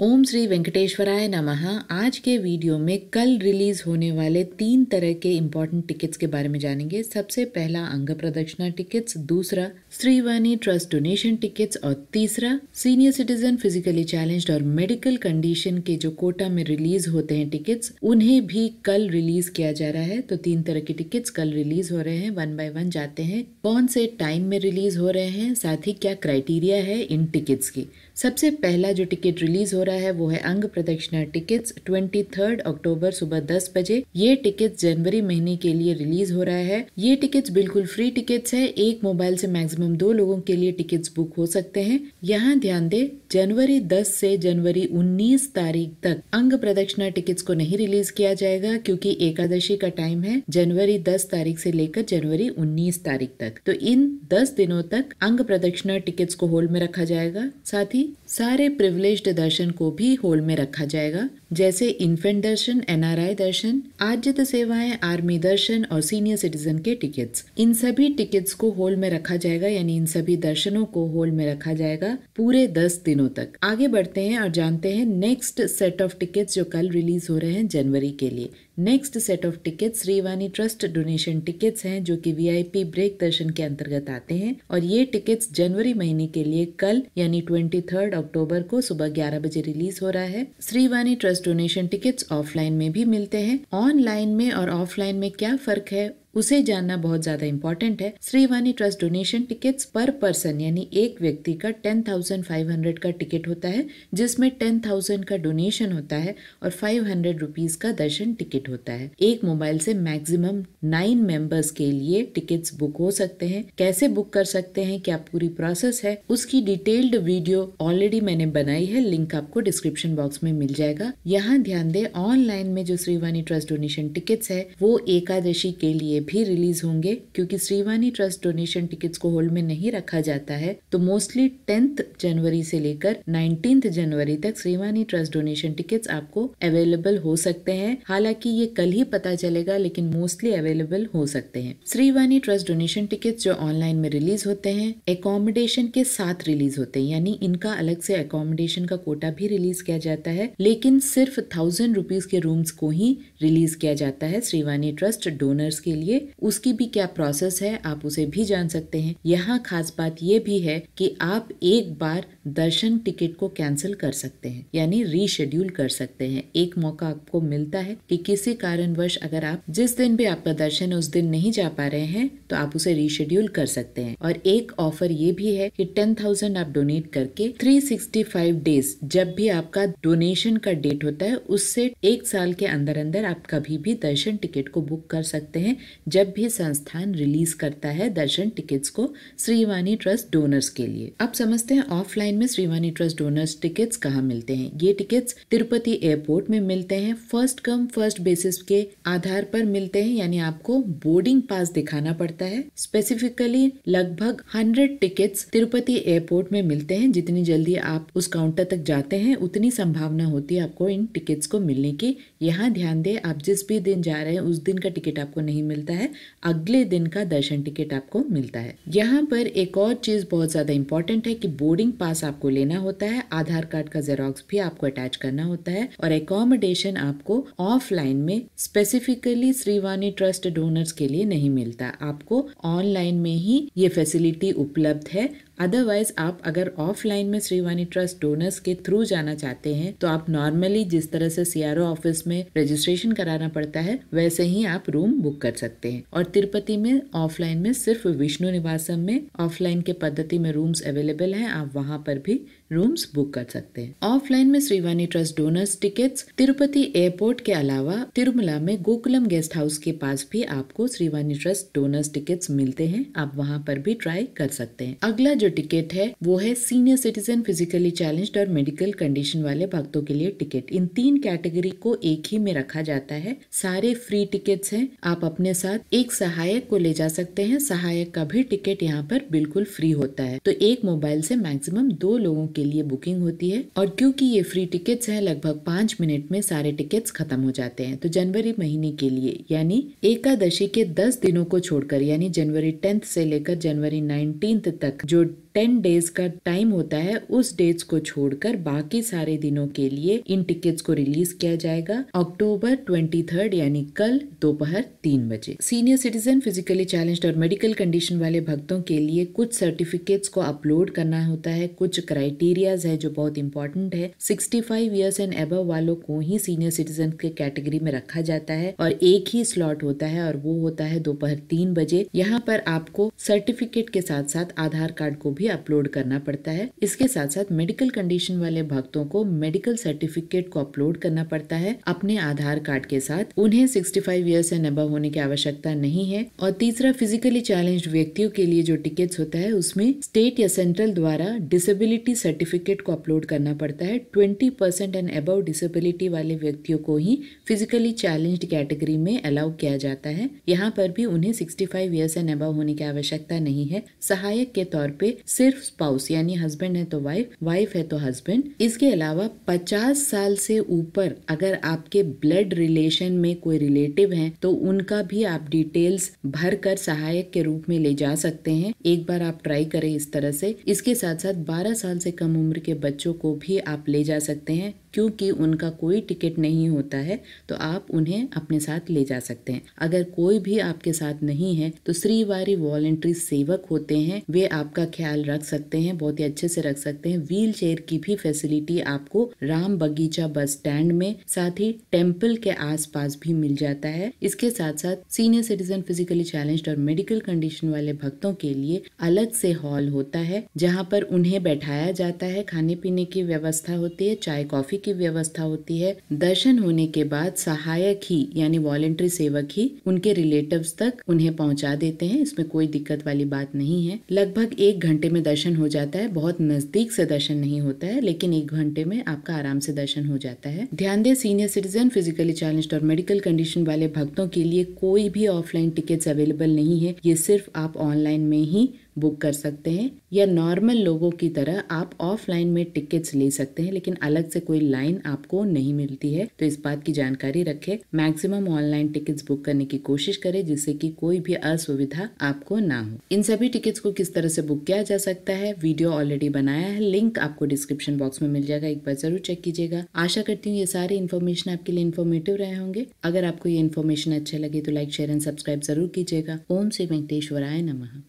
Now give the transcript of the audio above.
ओम श्री वेंकटेश्वराय नमः आज के वीडियो में कल रिलीज़ होने वाले तीन तरह के इम्पोर्टेंट टिकट्स के बारे में जानेंगे सबसे पहला अंग प्रदक्षिणा टिकट्स दूसरा श्रीवानी ट्रस्ट डोनेशन टिकट्स और तीसरा सीनियर सिटीजन फिजिकली चैलेंज्ड और मेडिकल कंडीशन के जो कोटा में रिलीज होते हैं टिकट्स उन्हें भी कल रिलीज किया जा रहा है तो तीन तरह के टिकट्स कल रिलीज हो रहे हैं वन बाय वन जाते हैं कौन से टाइम में रिलीज हो रहे हैं साथ ही क्या क्राइटेरिया है इन टिकट्स की सबसे पहला जो टिकट रिलीज हो रहा है वो है अंग प्रदक्षिणा टिकट्स 23 अक्टूबर सुबह 10 बजे ये टिकट्स जनवरी महीने के लिए रिलीज हो रहा है ये टिकट्स बिल्कुल फ्री टिकट्स है एक मोबाइल से मैक्सिमम दो लोगों के लिए टिकट्स बुक हो सकते हैं यहाँ ध्यान दें जनवरी 10 से जनवरी 19 तारीख तक अंग प्रदक्षिणा टिकट्स को नहीं रिलीज किया जाएगा क्योंकि एकादशी का टाइम है जनवरी 10 तारीख से लेकर जनवरी 19 तारीख तक तो इन 10 दिनों तक अंग प्रदक्षिणा टिकट्स को होल्ड में रखा जाएगा साथ ही सारे प्रिविलेज दर्शन को भी होल्ड में रखा जाएगा जैसे इन्फेंट दर्शन एनआरआई दर्शन आर्जित सेवाएं आर्मी दर्शन और सीनियर सिटीजन के टिकट्स इन सभी टिकट्स को होल्ड में रखा जाएगा यानी इन सभी दर्शनों को होल्ड में रखा जाएगा पूरे दस दिन दिनों तक आगे बढ़ते हैं और जानते हैं नेक्स्ट सेट ऑफ टिकट्स जो कल रिलीज हो रहे हैं जनवरी के लिए नेक्स्ट सेट ऑफ टिकट्स रेवानी ट्रस्ट डोनेशन टिकट्स हैं जो कि वीआईपी ब्रेक दर्शन के अंतर्गत आते हैं और ये टिकट्स जनवरी महीने के लिए कल यानी ट्वेंटी थर्ड अक्टूबर को सुबह ग्यारह बजे रिलीज हो रहा है Srivani trust donation tickets offline में भी मिलते हैं ऑनलाइन में और ऑफलाइन में क्या फर्क है उसे जानना बहुत ज्यादा इंपॉर्टेंट है Srivani trust donation tickets per person यानी एक व्यक्ति का टेन थाउजेंड फाइव हंड्रेड का टिकट होता है जिसमें टेन थाउजेंड का डोनेशन होता है और फाइव हंड्रेड रुपीज का दर्शन टिकट होता है एक मोबाइल से मैक्सिमम नाइन मेंबर्स के लिए टिकट्स बुक हो सकते हैं कैसे बुक कर सकते हैं क्या पूरी प्रोसेस है उसकी डिटेल्ड वीडियो ऑलरेडी मैंने बनाई है लिंक आपको डिस्क्रिप्शन बॉक्स में मिल जाएगा यहाँ ध्यान दे ऑनलाइन में जो श्रीवानी ट्रस्ट डोनेशन टिकट्स है वो एकादशी के लिए भी रिलीज होंगे क्योंकि श्रीवानी ट्रस्ट डोनेशन टिकट्स को होल्ड में नहीं रखा जाता है तो मोस्टली टेंथ जनवरी से लेकर नाइनटीन जनवरी तक श्रीवानी ट्रस्ट डोनेशन टिकट्स आपको अवेलेबल हो सकते हैं हालांकि ये कल ही पता चलेगा लेकिन मोस्टली अवेलेबल हो सकते हैं श्रीवानी ट्रस्ट डोनेशन टिकट्स जो ऑनलाइन में रिलीज होते हैं अकोमोडेशन के साथ रिलीज होते हैं यानी इनका अलग से अकोमोडेशन का कोटा भी रिलीज किया जाता है लेकिन सिर्फ थाउजेंड रुपीज के रूम्स को ही रिलीज किया जाता है श्रीवानी ट्रस्ट डोनर्स के लिए लिए उसकी भी क्या प्रोसेस है आप उसे भी जान सकते हैं यहाँ खास बात ये भी है कि आप एक बार दर्शन टिकट को कैंसिल कर सकते हैं यानी रीशेड्यूल कर सकते हैं एक मौका आपको मिलता है कि किसी कारणवश अगर आप जिस दिन भी आपका दर्शन उस दिन नहीं जा पा रहे हैं तो आप उसे रीशेड्यूल कर सकते हैं और एक ऑफर ये भी है कि टेन थाउजेंड आप डोनेट करके थ्री सिक्सटी फाइव डेज जब भी आपका डोनेशन का डेट होता है उससे एक साल के अंदर अंदर आप कभी भी दर्शन टिकट को बुक कर सकते हैं जब भी संस्थान रिलीज करता है दर्शन टिकट्स को श्रीवानी ट्रस्ट डोनर्स के लिए अब समझते हैं ऑफलाइन में श्रीवानी ट्रस्ट डोनर्स टिकट्स कहाँ मिलते हैं ये टिकट्स तिरुपति एयरपोर्ट में मिलते हैं फर्स्ट कम फर्स्ट बेसिस के आधार पर मिलते हैं यानी आपको बोर्डिंग पास दिखाना पड़ता है स्पेसिफिकली लगभग हंड्रेड टिकट्स तिरुपति एयरपोर्ट में मिलते हैं जितनी जल्दी आप उस काउंटर तक जाते हैं उतनी संभावना होती है आपको इन टिकट्स को मिलने की यहाँ ध्यान दें आप जिस भी दिन जा रहे हैं उस दिन का टिकट आपको नहीं मिलता है है अगले दिन का दर्शन टिकट आपको मिलता है यहाँ पर एक और चीज़ बहुत ज़्यादा इंपॉर्टेंट है कि बोर्डिंग पास आपको लेना होता है आधार कार्ड का जेरोक्स भी आपको अटैच करना होता है और एकोमोडेशन आपको ऑफलाइन में स्पेसिफिकली श्रीवानी ट्रस्ट डोनर्स के लिए नहीं मिलता आपको ऑनलाइन में ही ये फैसिलिटी उपलब्ध है अदरवाइज आप अगर ऑफलाइन में श्रीवानी ट्रस्ट डोनर्स के थ्रू जाना चाहते हैं तो आप नॉर्मली जिस तरह से सीआरओ ऑफिस में रजिस्ट्रेशन कराना पड़ता है वैसे ही आप रूम बुक कर सकते हैं और तिरुपति में ऑफलाइन में सिर्फ विष्णु निवासम में ऑफलाइन के पद्धति में रूम्स अवेलेबल हैं आप वहाँ पर भी रूम्स बुक कर सकते हैं ऑफलाइन में Srivani trust donors tickets Tirupati airport के अलावा तिरुमला में गोकुलम गेस्ट हाउस के पास भी आपको श्रीवानी ट्रस्ट डोनर्स टिकट्स मिलते हैं आप वहाँ पर भी ट्राई कर सकते हैं अगला जो टिकट है वो है सीनियर सिटीजन फिजिकली चैलेंज और मेडिकल कंडीशन वाले भक्तों के लिए टिकट इन तीन कैटेगरी को एक ही में रखा जाता है सारे फ्री टिकट्स हैं आप अपने साथ एक सहायक को ले जा सकते हैं सहायक का भी टिकट यहाँ पर बिल्कुल फ्री होता है तो एक मोबाइल से मैक्सिमम दो लोगों के लिए बुकिंग होती है और क्योंकि ये फ्री टिकट्स हैं लगभग पांच मिनट में सारे टिकट्स खत्म हो जाते हैं तो जनवरी महीने के लिए यानी एकादशी के दस दिनों को छोड़कर यानी जनवरी टेंथ से लेकर जनवरी नाइनटीन तक जो टेन डेज का टाइम होता है उस डेट्स को छोड़कर बाकी सारे दिनों के लिए इन टिकट्स को रिलीज किया जाएगा अक्टूबर ट्वेंटी थर्ड यानी कल दोपहर तीन बजे सीनियर सिटीजन फिजिकली चैलेंज और मेडिकल कंडीशन वाले भक्तों के लिए कुछ सर्टिफिकेट्स को अपलोड करना होता है कुछ क्राइटेरियाज है जो बहुत इंपॉर्टेंट है सिक्सटी फाइव ईयर्स एंड एब वालों को ही सीनियर सिटीजन के कैटेगरी में रखा जाता है और एक ही स्लॉट होता है और वो होता है दोपहर तीन बजे यहाँ पर आपको सर्टिफिकेट के साथ साथ आधार कार्ड को को भी अपलोड करना पड़ता है इसके साथ साथ मेडिकल कंडीशन वाले भक्तों को मेडिकल सर्टिफिकेट को अपलोड करना पड़ता है अपने आधार कार्ड के साथ उन्हें 65 फाइव ईयर्स एंड अब होने की आवश्यकता नहीं है और तीसरा फिजिकली चैलेंज व्यक्तियों के लिए जो टिकट होता है उसमें स्टेट या सेंट्रल द्वारा डिसेबिलिटी सर्टिफिकेट को अपलोड करना पड़ता है ट्वेंटी परसेंट एंड अब डिसेबिलिटी वाले व्यक्तियों को ही फिजिकली चैलेंज कैटेगरी में अलाउ किया जाता है यहाँ पर भी उन्हें सिक्सटी फाइव ईयर्स एंड अब होने की आवश्यकता नहीं है सहायक के तौर पे पे सिर्फ स्पाउस यानी हस्बैंड है तो वाइफ वाइफ है तो हस्बैंड इसके अलावा 50 साल से ऊपर अगर आपके ब्लड रिलेशन में कोई रिलेटिव है तो उनका भी आप डिटेल्स भर कर सहायक के रूप में ले जा सकते हैं एक बार आप ट्राई करें इस तरह से इसके साथ साथ 12 साल से कम उम्र के बच्चों को भी आप ले जा सकते हैं क्योंकि उनका कोई टिकट नहीं होता है तो आप उन्हें अपने साथ ले जा सकते हैं अगर कोई भी आपके साथ नहीं है तो श्रीवारी वॉलेंट्री सेवक होते हैं वे आपका ख्याल रख सकते हैं बहुत ही अच्छे से रख सकते हैं व्हील चेयर की भी फैसिलिटी आपको राम बगीचा बस स्टैंड में साथ ही टेम्पल के आस भी मिल जाता है इसके साथ साथ सीनियर सिटीजन फिजिकली चैलेंज और मेडिकल कंडीशन वाले भक्तों के लिए अलग से हॉल होता है जहाँ पर उन्हें बैठाया जाता है खाने पीने की व्यवस्था होती है चाय कॉफी आरती की व्यवस्था होती है दर्शन होने के बाद सहायक ही यानी वॉलेंट्री सेवक ही उनके रिलेटिव तक उन्हें पहुँचा देते हैं इसमें कोई दिक्कत वाली बात नहीं है लगभग एक घंटे में दर्शन हो जाता है बहुत नजदीक से दर्शन नहीं होता है लेकिन एक घंटे में आपका आराम से दर्शन हो जाता है ध्यान दें सीनियर सिटीजन फिजिकली चैलेंज और मेडिकल कंडीशन वाले भक्तों के लिए कोई भी ऑफलाइन टिकट अवेलेबल नहीं है ये सिर्फ आप ऑनलाइन में ही बुक कर सकते हैं या नॉर्मल लोगों की तरह आप ऑफलाइन में टिकट्स ले सकते हैं लेकिन अलग से कोई लाइन आपको नहीं मिलती है तो इस बात की जानकारी रखें मैक्सिमम ऑनलाइन टिकट्स बुक करने की कोशिश करें जिससे कि कोई भी असुविधा आपको ना हो इन सभी टिकट्स को किस तरह से बुक किया जा सकता है वीडियो ऑलरेडी बनाया है लिंक आपको डिस्क्रिप्शन बॉक्स में मिल जाएगा एक बार जरूर चेक कीजिएगा आशा करती हूँ ये सारे इन्फॉर्मेशन आपके लिए इन्फॉर्मेटिव रहे होंगे अगर आपको ये इन्फॉर्मेशन अच्छा लगे तो लाइक शेयर एंड सब्सक्राइब जरूर कीजिएगा ओम श्री वेंकटेश्वराय नमः